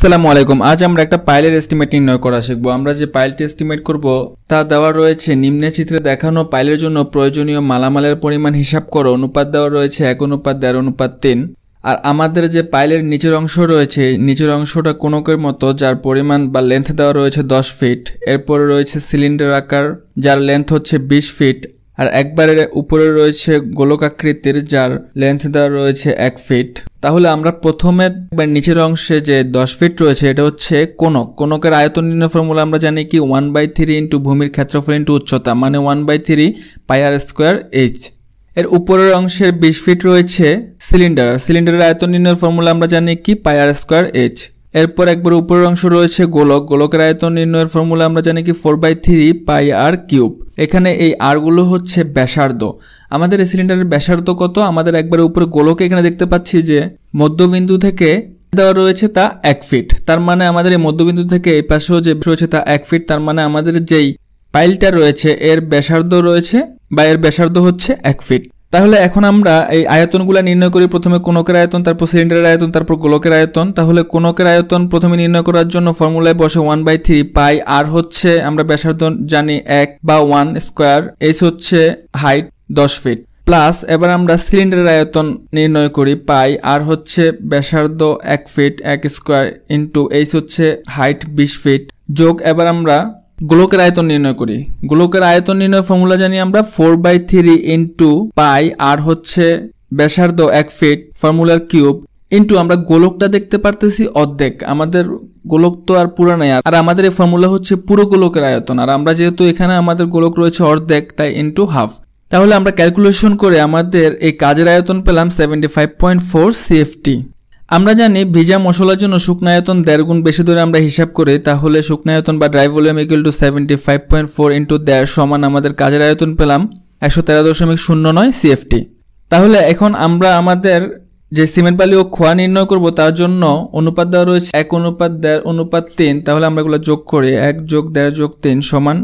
আসসালামু আলাইকুম আজ আমরা একটা পাইলের এস্টিমেট নির্ণয় করা শিখবো আমরা যে পাইলটি এস্টিমেট করব তা দেওয়া রয়েছে নিম্নে চিত্রে দেখানো পাইলের জন্য প্রয়োজনীয় মালামালের পরিমাণ হিসাব করো অনুপাত দেওয়া রয়েছে এক অনুপাত দেড় অনুপাত তিন আর আমাদের যে পাইলের নিচের অংশ রয়েছে নিচের অংশটা কোনোকের মতো যার পরিমাণ বা লেন্থ দেওয়া রয়েছে দশ ফিট এরপরে রয়েছে সিলিন্ডার আকার যার লেন্থ হচ্ছে বিশ ফিট আর একবারের উপরে রয়েছে গোলকাকৃতির যার লেন্থ দেওয়া রয়েছে এক ফিট তাহলে আমরা প্রথমে নিচের অংশে যে দশ ফিট রয়েছে এটা হচ্ছে কোনক কোনকের আয়তন নির্ণয় ফর্মুলা আমরা জানি কি ওয়ান বাই থ্রি ইন্টু ভূমির ক্ষেত্রফল ইন্টু উচ্চতা মানে one by three pi r square H এর উপরের অংশের বিশ ফিট রয়েছে সিলিন্ডার সিলিন্ডারের আয়তন নির্ণয় ফর্মুলা আমরা জানি কি পায়ার স্কোয়ার এইচ এরপর একবার উপরের অংশ রয়েছে গোলক গোলকের আয়তন নির্ণয়ের ফর্মুলা আমরা জানি কি four by three pi r cube এখানে এই আরগুলো হচ্ছে ব্যাসার্ধ আমাদের এই সিলিন্ডারের ব্যাসার্ধ কত আমাদের একবার উপরে গোলকে এখানে দেখতে পাচ্ছি যে মধ্যবিন্দু থেকে দেওয়া রয়েছে তা এক ফিট তার মানে আমাদের এই মধ্যবিন্দু থেকে এই পাশেও যে রয়েছে তা এক ফিট তার মানে আমাদের যেই পাইলটা রয়েছে এর ব্যাসার্ধ রয়েছে বা এর ব্যাসার্ধ হচ্ছে এক ফিট তাহলে এখন আমরা এই আয়তনগুলো নির্ণয় করি প্রথমে কোনকের আয়তন তারপর সিলিন্ডারের আয়তন তারপর গোলকের আয়তন তাহলে কোনকের আয়তন প্রথমে নির্ণয় করার জন্য ফর্মুলায় বসে one by three pi r হচ্ছে আমরা ব্যাসার্ধ জানি এক বা ওয়ান স্কোয়ার এইস হচ্ছে হাইট দশ ফিট প্লাস এবার আমরা সিলিন্ডারের আয়তন নির্ণয় করি পাই আর হচ্ছে ব্যাসার্ধ এক ফিট এক স্কোয়ার ইন্টু এইচ হচ্ছে হাইট বিশ ফিট যোগ এবার আমরা গোলকের আয়তন নির্ণয় করি গোলকের আয়তন নির্ণয় ফর্মুলা জানি আমরা four by three into pi r হচ্ছে ব্যাসার্ধ এক ফিট ফর্মুলার কিউব ইন্টু আমরা গোলকটা দেখতে পারতেছি অর্ধেক আমাদের গোলক তো আর পুরো নাই আর আমাদের এই ফর্মুলা হচ্ছে পুরো গোলকের আয়তন আর আমরা যেহেতু এখানে আমাদের গোলক রয়েছে অর্ধেক তাই ইন্টু হাফ তাহলে আমরা ক্যালকুলেশন করে আমাদের এই কাজের আয়তন পেলাম সেভেন্টি ফাইভ পয়েন্ট ফোর আমরা জানি ভিজা মশলার জন্য শুকনায়তন দেড় গুণ বেশি ধরে আমরা হিসাব করি তাহলে শুকনায়তন বা dry volume equal to seventy five point four into দেড় সমান আমাদের কাজের আয়তন পেলাম একশো তেরো দশমিক শূন্য নয় সিএফটি তাহলে এখন আমরা আমাদের যে সিমেন্ট বালি ও খোয়া নির্ণয় করব তার জন্য অনুপাত দেওয়া রয়েছে এক অনুপাত দেড় অনুপাত তিন তাহলে আমরা এগুলো যোগ করি এক যোগ দেড় যোগ তিন সমান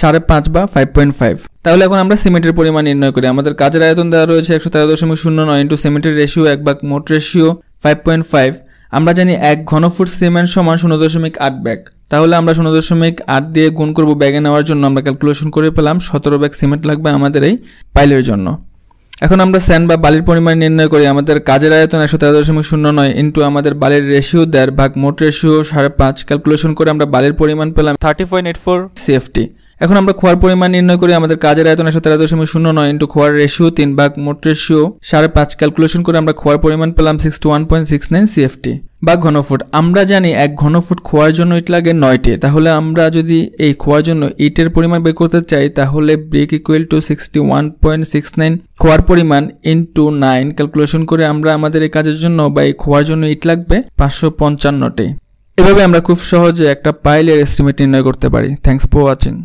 সাড়ে পাঁচ বা ফাইভ পয়েন্ট ফাইভ তাহলে এখন আমরা সিমেন্টের পরিমাণ নির্ণয় করি আমাদের কাজের আয়তন দেওয়া রয়েছে একশো তেরো দশমিক শূন্য নয় ইন্টু সিমেন্টের রেশিও এক ভাগ মোট রেশিও ফাইভ পয়েন্ট ফাইভ আমরা জানি এক ঘনফুট সিমেন্ট সমান শূন্য দশমিক আট ব্যাগ তাহলে আমরা শূন্য দশমিক আট দিয়ে গুণ করবো ব্যাগে নেওয়ার জন্য আমরা ক্যালকুলেশন করে পেলাম সতেরো ব্যাগ সিমেন্ট লাগবে আমাদের এই পাইলের জন্য এখন আমরা স্যান্ড বা বালির পরিমাণ নির্ণয় করি আমাদের কাজের আয়তন একশো তেরো দশমিক শূন্য নয় ইন্টু আমাদের বালির রেশিও দেড় ভাগ মোট রেশিও সাড়ে পাঁচ ক্যালকুলেশন করে আমরা বালির পরিমাণ পেলাম thirty point eight four CFT এখন আমরা খোয়ার পরিমাণ নির্ণয় করি আমাদের কাজের আয়তনে সতেরো তেরো দশমিক শূন্য নয় ইন্টু খোয়ার রেশিও তিন ভাগ মোট রেশিও সাড়ে পাঁচ ক্যালকুলেশন করে আমরা খোয়ার পরিমাণ পেলাম sixty one point six nine CFT বা ঘনফুট আমরা জানি এক ঘনফুট খোয়ার জন্য ইট লাগে নয়টি তাহলে আমরা যদি এই খোয়ার জন্য ইটের পরিমাণ বের করতে চাই তাহলে brick equal to sixty one point six nine খোয়ার পরিমাণ ইন্টু নাইন ক্যালকুলেশন করে আমরা আমাদের এই কাজের জন্য বা এই খোয়ার জন্য ইট লাগবে পাঁচশো পঞ্চান্নটি এভাবে আমরা খুব সহজে একটা পাইলের এস্টিমেট নির্ণয় করতে পারি থ্যাংকস ফর ওয়াচিং